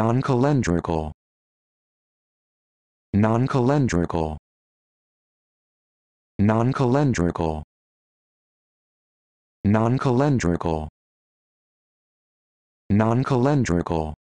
non-calendrical non-calendrical non-calendrical non-calendrical non-calendrical